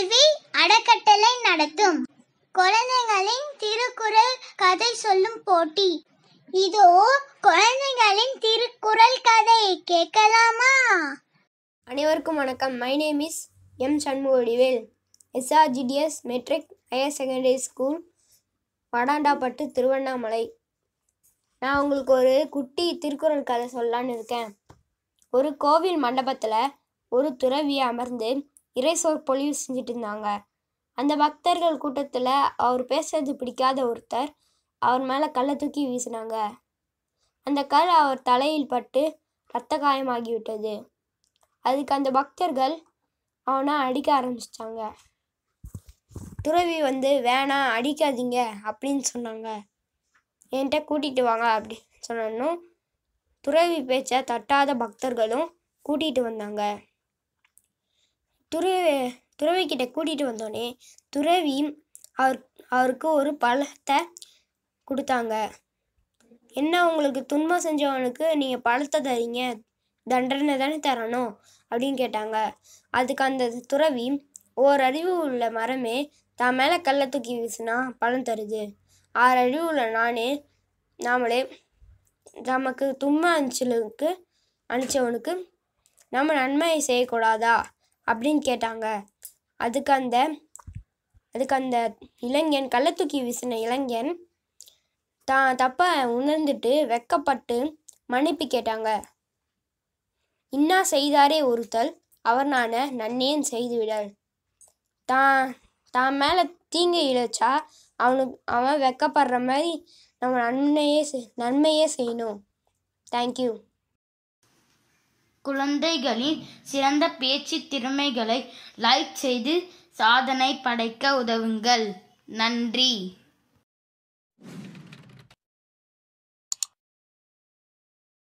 கல்வி அடக்கட்டளை நடத்தும் குழந்தைகளின் திருக்குறள் கதை சொல்லும் போட்டி இதோ குழந்தைகளின் திருக்குறள் கதையை கேட்கலாமா அனைவருக்கும் வணக்கம் my name is M Shanmugavel SRGDS matric higher secondary school Vadandapattu Tiruvannamalai நான் உங்களுக்கு ஒரு குட்டி திருக்குறள் கதை சொல்லலான்னு இருக்கேன் ஒரு கோவில் மண்டபத்தில் ஒரு துறவியை அமர்ந்து இறை சொற்பொழிவு செஞ்சுட்டு இருந்தாங்க அந்த பக்தர்கள் கூட்டத்தில் அவர் பேசுறது பிடிக்காத ஒருத்தர் அவர் மேலே கல்லை தூக்கி வீசினாங்க அந்த கல் அவர் தலையில் பட்டு இரத்த காயமாகிவிட்டது அதுக்கு அந்த பக்தர்கள் அவனை அடிக்க ஆரம்பிச்சிட்டாங்க துறவி வந்து வேணாம் அடிக்காதீங்க அப்படின்னு சொன்னாங்க என்கிட்ட கூட்டிகிட்டு வாங்க அப்படின்னு சொன்னோம் துறவி பேச்சை தட்டாத பக்தர்களும் கூட்டிகிட்டு வந்தாங்க துறவி துறவிக்கிட்ட கூட்டிகிட்டு வந்தோடனே துறவி அவர் அவருக்கு ஒரு பழத்தை கொடுத்தாங்க என்ன உங்களுக்கு துன்பம் செஞ்சவனுக்கு நீங்கள் பழத்தை தரீங்க தண்டனை தானே தரணும் அப்படின்னு கேட்டாங்க அதுக்கு அந்த துறவி ஓர் அறிவு உள்ள மரமே தான் மேலே கல்லை தூக்கி வீசினா பழம் தருது ஆறு அறிவு உள்ள நானே நாமளே நமக்கு துன்பம் அனுச்சலுக்கு அனுச்சவனுக்கு நம்ம நன்மையை செய்யக்கூடாதா அப்படின்னு கேட்டாங்க அதுக்கு அந்த அதுக்கு அந்த இளைஞன் கள்ள தூக்கி வீசின இளைஞன் தான் தப்ப உணர்ந்துட்டு வெக்கப்பட்டு மன்னிப்பு கேட்டாங்க இன்னா செய்தாரே ஒருத்தல் அவர் நான் நன்னேன் செய்துவிடல் தான் தான் மேலே தீங்கு இழைச்சா அவனுக்கு அவன் வெக்கப்படுற மாதிரி நம்ம நன்மையே நன்மையே செய்யணும் தேங்க்யூ குழந்தைகளின் சிறந்த பேச்சு திறமைகளை லைக் செய்து சாதனை படைக்க உதவுங்கள் நன்றி